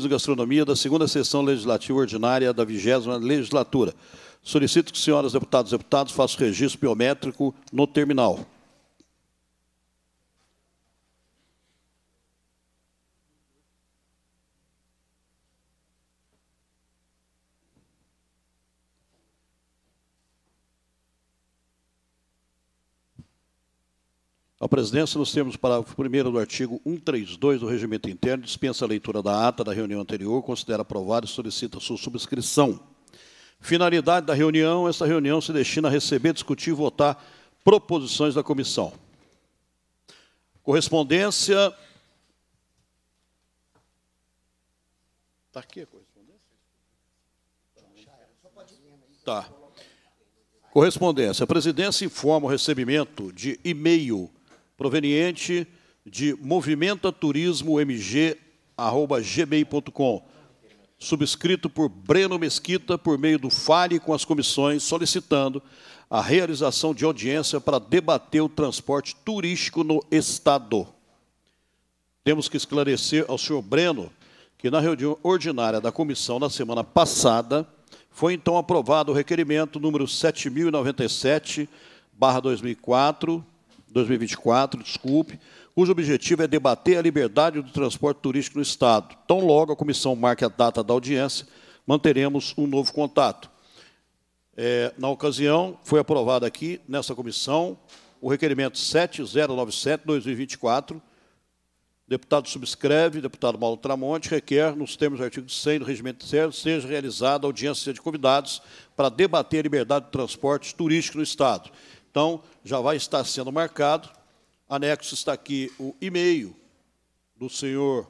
de Gastronomia da segunda sessão legislativa ordinária da vigésima legislatura. Solicito que senhoras deputadas e deputados façam registro biométrico no terminal. A presidência, nos termos do parágrafo 1 do artigo 132 do Regimento Interno, dispensa a leitura da ata da reunião anterior, considera aprovada e solicita sua subscrição. Finalidade da reunião: esta reunião se destina a receber, discutir e votar proposições da comissão. Correspondência. Está aqui a correspondência? Tá. Correspondência. A presidência informa o recebimento de e-mail proveniente de movimentaturismomg.gmail.com, subscrito por Breno Mesquita por meio do Fale com as comissões, solicitando a realização de audiência para debater o transporte turístico no Estado. Temos que esclarecer ao senhor Breno que na reunião ordinária da comissão na semana passada foi então aprovado o requerimento número 7097 2004 2024, desculpe, cujo objetivo é debater a liberdade do transporte turístico no Estado. Tão logo a comissão marque a data da audiência, manteremos um novo contato. É, na ocasião, foi aprovado aqui, nessa comissão, o requerimento 7097-2024. Deputado subscreve, deputado Mauro Tramonte, requer, nos termos do artigo 100 do Regimento Interno, seja realizada audiência de convidados para debater a liberdade de transporte turístico no Estado. Então, já vai estar sendo marcado. Anexo está aqui o e-mail do senhor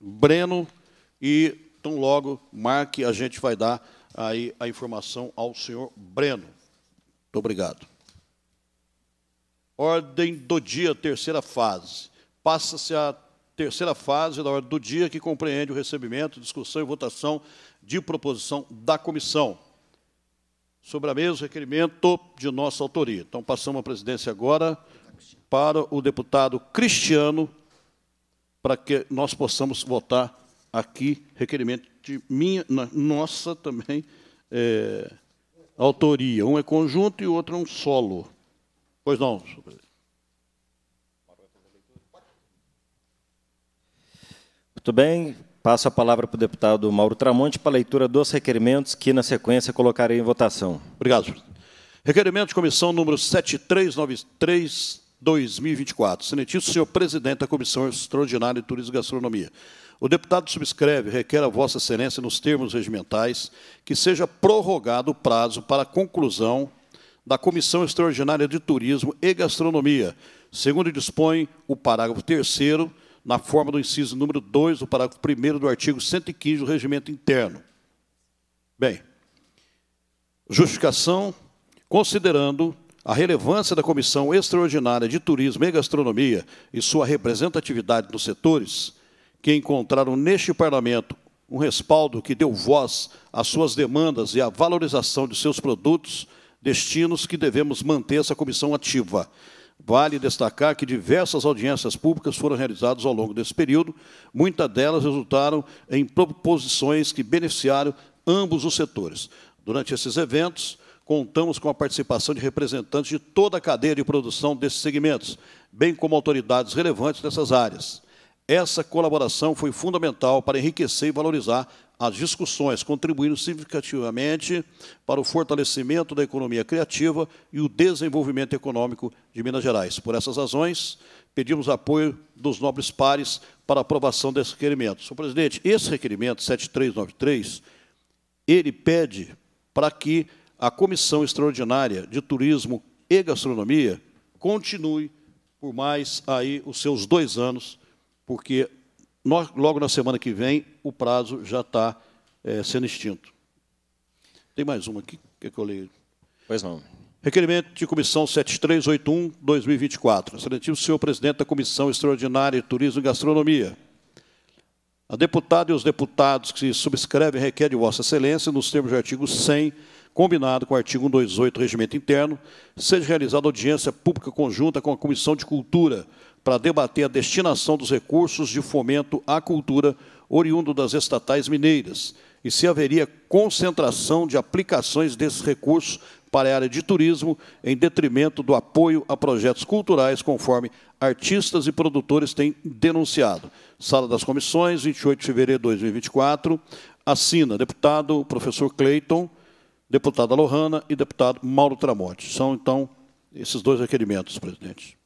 Breno. Breno e então logo marque, a gente vai dar aí a informação ao senhor Breno. Muito obrigado. Ordem do dia, terceira fase. Passa-se a terceira fase da ordem do dia, que compreende o recebimento, discussão e votação de proposição da comissão sobre a mesa, requerimento de nossa autoria. Então, passamos a presidência agora para o deputado Cristiano, para que nós possamos votar aqui, requerimento de minha, nossa também, é, autoria. Um é conjunto e o outro é um solo. Pois não, senhor presidente. Muito bem, Passo a palavra para o deputado Mauro Tramonte para a leitura dos requerimentos que, na sequência, colocarei em votação. Obrigado, Requerimento de comissão número 7393, 2024. senhor presidente da Comissão Extraordinária de Turismo e Gastronomia. O deputado subscreve, requer a Vossa Excelência, nos termos regimentais, que seja prorrogado o prazo para a conclusão da Comissão Extraordinária de Turismo e Gastronomia, segundo dispõe o parágrafo 3 na forma do inciso número 2 do parágrafo 1 do artigo 115 do Regimento Interno. Bem, justificação, considerando a relevância da Comissão Extraordinária de Turismo e Gastronomia e sua representatividade nos setores, que encontraram neste Parlamento um respaldo que deu voz às suas demandas e à valorização de seus produtos, destinos que devemos manter essa comissão ativa Vale destacar que diversas audiências públicas foram realizadas ao longo desse período, muitas delas resultaram em proposições que beneficiaram ambos os setores. Durante esses eventos, contamos com a participação de representantes de toda a cadeia de produção desses segmentos, bem como autoridades relevantes dessas áreas. Essa colaboração foi fundamental para enriquecer e valorizar as discussões, contribuindo significativamente para o fortalecimento da economia criativa e o desenvolvimento econômico de Minas Gerais. Por essas razões, pedimos apoio dos nobres pares para a aprovação desse requerimento. Senhor presidente, esse requerimento 7393, ele pede para que a Comissão Extraordinária de Turismo e Gastronomia continue por mais aí os seus dois anos, porque logo na semana que vem, o prazo já está é, eh, sendo extinto. Tem mais uma aqui? O que, é que eu leio? Pois não. Requerimento de Comissão 7381-2024. excelentíssimo senhor presidente da Comissão Extraordinária de Turismo e Gastronomia. A deputada e os deputados que se subscrevem de Vossa Excelência, nos termos do artigo 100, combinado com o artigo 128 do Regimento Interno, seja realizada audiência pública conjunta com a Comissão de Cultura, para debater a destinação dos recursos de fomento à cultura oriundo das estatais mineiras e se haveria concentração de aplicações desses recursos para a área de turismo em detrimento do apoio a projetos culturais, conforme artistas e produtores têm denunciado. Sala das Comissões, 28 de fevereiro de 2024. Assina deputado professor Cleiton, deputada Lohana e deputado Mauro Tramonte. São, então, esses dois requerimentos, presidente.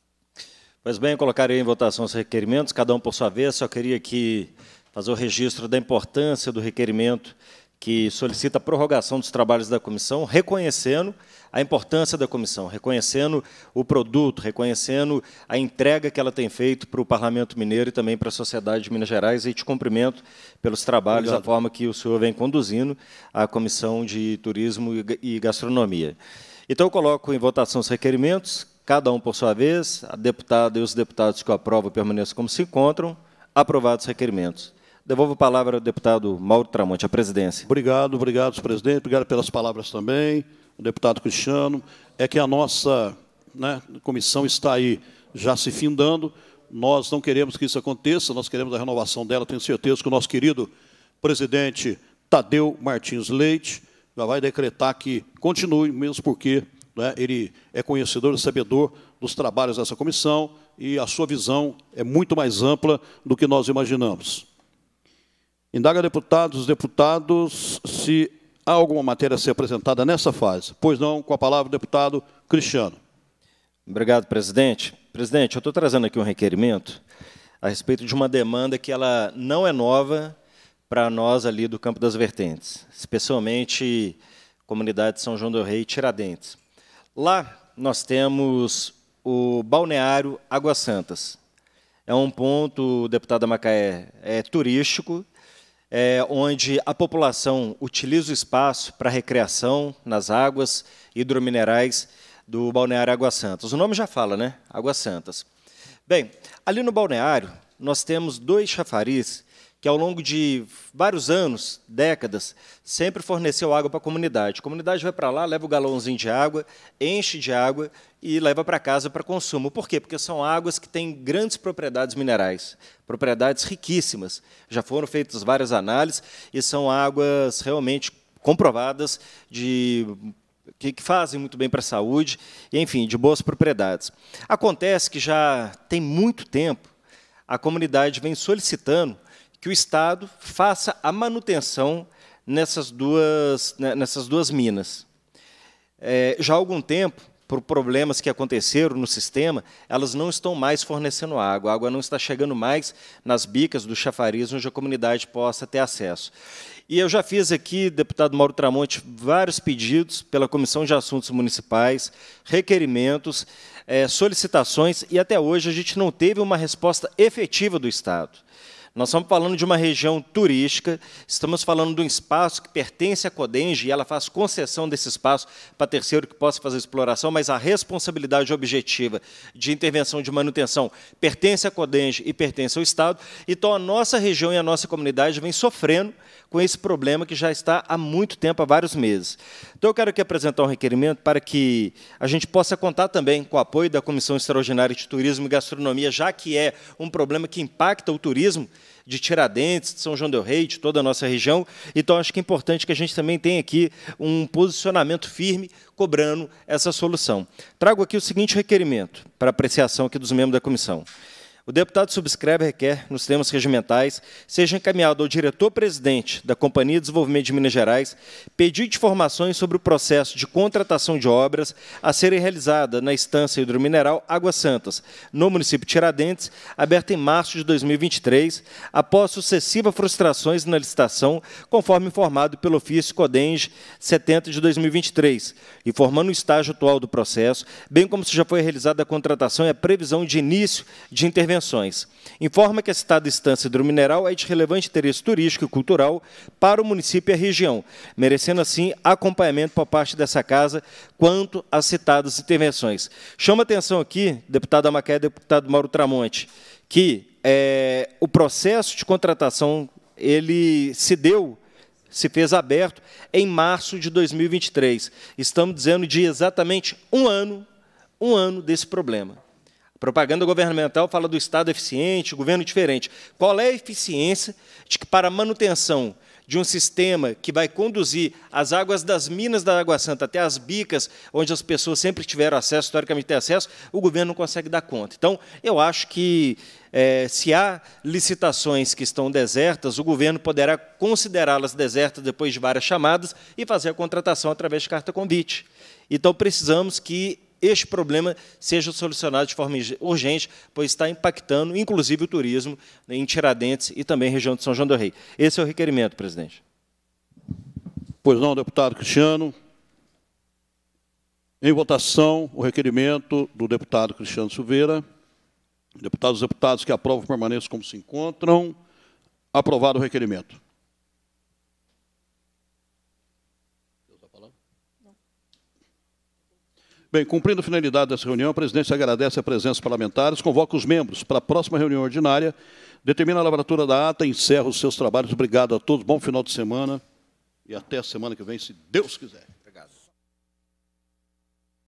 Pois bem, colocarei em votação os requerimentos, cada um por sua vez. Só queria que fazer o registro da importância do requerimento que solicita a prorrogação dos trabalhos da comissão, reconhecendo a importância da comissão, reconhecendo o produto, reconhecendo a entrega que ela tem feito para o Parlamento Mineiro e também para a sociedade de Minas Gerais. E te cumprimento pelos trabalhos, Obrigado. forma que o senhor vem conduzindo a comissão de turismo e gastronomia. Então, eu coloco em votação os requerimentos. Cada um por sua vez, a deputada e os deputados que o aprovam permaneçam como se encontram. Aprovados os requerimentos. Devolvo a palavra ao deputado Mauro Tramonte, à presidência. Obrigado, obrigado, presidente. Obrigado pelas palavras também, o deputado Cristiano. É que a nossa né, comissão está aí já se findando. Nós não queremos que isso aconteça, nós queremos a renovação dela. Tenho certeza que o nosso querido presidente Tadeu Martins Leite já vai decretar que continue, mesmo porque né, ele é conhecedor, sabedor dos trabalhos dessa comissão e a sua visão é muito mais ampla do que nós imaginamos. Indaga deputados, deputados, se há alguma matéria a ser apresentada nessa fase. Pois não, com a palavra o deputado Cristiano. Obrigado, presidente. Presidente, eu estou trazendo aqui um requerimento a respeito de uma demanda que ela não é nova para nós ali do Campo das Vertentes, especialmente comunidade de São João do Rei e Tiradentes. Lá nós temos o balneário Águas Santas. É um ponto, deputada Macaé, é turístico, é onde a população utiliza o espaço para recreação nas águas hidrominerais do balneário Águas Santas. O nome já fala, né? Águas Santas. Bem, ali no balneário nós temos dois chafariz que ao longo de vários anos, décadas, sempre forneceu água para a comunidade. A comunidade vai para lá, leva o galãozinho de água, enche de água e leva para casa para consumo. Por quê? Porque são águas que têm grandes propriedades minerais, propriedades riquíssimas. Já foram feitas várias análises e são águas realmente comprovadas de que, que, fazem muito bem para a saúde, e, enfim, de boas propriedades. Acontece que já tem muito tempo a comunidade vem solicitando que o Estado faça a manutenção nessas duas, né, nessas duas minas. É, já há algum tempo, por problemas que aconteceram no sistema, elas não estão mais fornecendo água. A água não está chegando mais nas bicas do chafariz, onde a comunidade possa ter acesso. E eu já fiz aqui, deputado Mauro Tramonte, vários pedidos pela Comissão de Assuntos Municipais, requerimentos, é, solicitações, e até hoje a gente não teve uma resposta efetiva do Estado. Nós estamos falando de uma região turística, estamos falando de um espaço que pertence à Codenge e ela faz concessão desse espaço para terceiro que possa fazer exploração, mas a responsabilidade objetiva de intervenção de manutenção pertence à Codenge e pertence ao Estado. Então, a nossa região e a nossa comunidade vem sofrendo com esse problema que já está há muito tempo, há vários meses. Então, eu quero aqui apresentar um requerimento para que a gente possa contar também com o apoio da Comissão Extraordinária de Turismo e Gastronomia, já que é um problema que impacta o turismo de Tiradentes, de São João del Rei, de toda a nossa região. Então, acho que é importante que a gente também tenha aqui um posicionamento firme cobrando essa solução. Trago aqui o seguinte requerimento para apreciação aqui dos membros da comissão. O deputado subscreve e requer, nos termos regimentais, seja encaminhado ao diretor-presidente da Companhia de Desenvolvimento de Minas Gerais pedido de informações sobre o processo de contratação de obras a serem realizadas na estância hidromineral Águas Santas, no município de Tiradentes, aberta em março de 2023, após sucessivas frustrações na licitação, conforme informado pelo ofício CODENGE 70 de 2023, informando o estágio atual do processo, bem como se já foi realizada a contratação e a previsão de início de intervenção Informa que a citada instância hidromineral é de relevante interesse turístico e cultural para o município e a região, merecendo, assim, acompanhamento por parte dessa casa quanto às citadas intervenções. Chama atenção aqui, deputado Amaqué e deputado Mauro Tramonte, que é, o processo de contratação ele se deu se fez aberto em março de 2023. Estamos dizendo de exatamente um ano, um ano desse problema. Propaganda governamental fala do Estado eficiente, governo diferente. Qual é a eficiência de que, para a manutenção de um sistema que vai conduzir as águas das minas da Água Santa até as bicas, onde as pessoas sempre tiveram acesso, historicamente têm acesso, o governo não consegue dar conta. Então, eu acho que é, se há licitações que estão desertas, o governo poderá considerá-las desertas depois de várias chamadas e fazer a contratação através de carta convite. Então, precisamos que este problema seja solucionado de forma urgente, pois está impactando, inclusive, o turismo né, em Tiradentes e também região de São João do Rei. Esse é o requerimento, presidente. Pois não, deputado Cristiano. Em votação, o requerimento do deputado Cristiano Silveira. Deputados e deputados que aprovam permaneçam como se encontram. Aprovado o requerimento. Bem, cumprindo a finalidade dessa reunião, a presidência agradece a presença dos parlamentares, convoca os membros para a próxima reunião ordinária, determina a lavratura da ata e encerra os seus trabalhos. Obrigado a todos, bom final de semana e até a semana que vem, se Deus quiser.